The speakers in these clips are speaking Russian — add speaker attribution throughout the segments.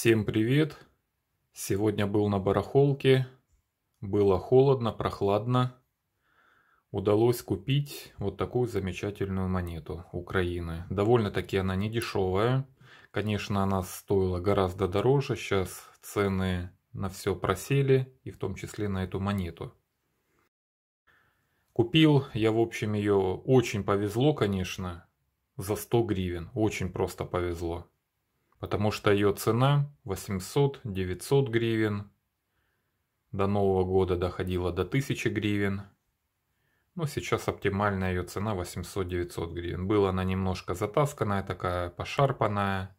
Speaker 1: Всем привет! Сегодня был на барахолке. Было холодно, прохладно. Удалось купить вот такую замечательную монету Украины. Довольно-таки она не дешевая. Конечно, она стоила гораздо дороже. Сейчас цены на все просели, и в том числе на эту монету. Купил я, в общем, ее очень повезло, конечно, за 100 гривен. Очень просто повезло потому что ее цена 800-900 гривен. До Нового года доходила до 1000 гривен. Но ну, сейчас оптимальная ее цена 800-900 гривен. Была она немножко затасканная, такая пошарпанная.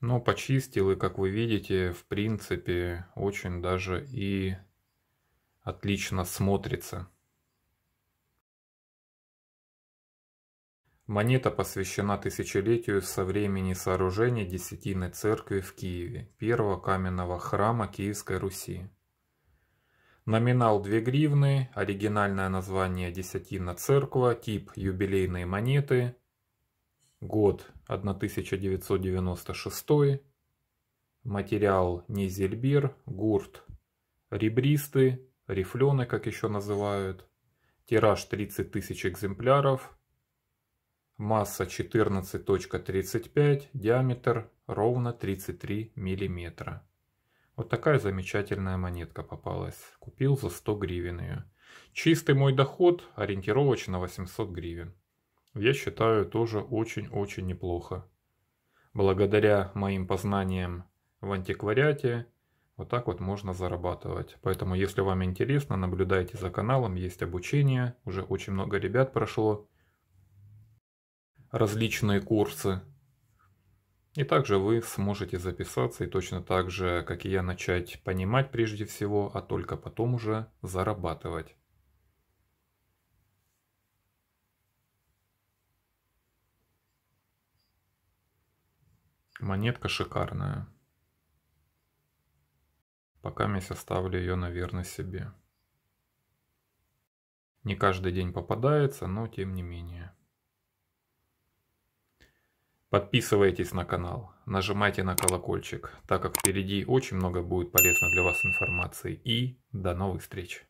Speaker 1: Но почистил и, как вы видите, в принципе, очень даже и отлично смотрится. Монета посвящена тысячелетию со времени сооружения Десятиной церкви в Киеве, первого каменного храма Киевской Руси. Номинал 2 гривны, оригинальное название Десятина церква, тип юбилейные монеты, год 1996, материал низельбер, гурт, ребристый, рифленый, как еще называют, тираж 30 тысяч экземпляров – масса 14.35, диаметр ровно 33 миллиметра. Вот такая замечательная монетка попалась. Купил за 100 гривен ее. Чистый мой доход ориентировочно 800 гривен. Я считаю тоже очень-очень неплохо. Благодаря моим познаниям в антиквариате вот так вот можно зарабатывать. Поэтому если вам интересно, наблюдайте за каналом, есть обучение. Уже очень много ребят прошло различные курсы. И также вы сможете записаться и точно так же, как и я, начать понимать прежде всего, а только потом уже зарабатывать. Монетка шикарная. Пока я оставлю ее, наверное, себе. Не каждый день попадается, но тем не менее. Подписывайтесь на канал, нажимайте на колокольчик, так как впереди очень много будет полезной для вас информации. И до новых встреч!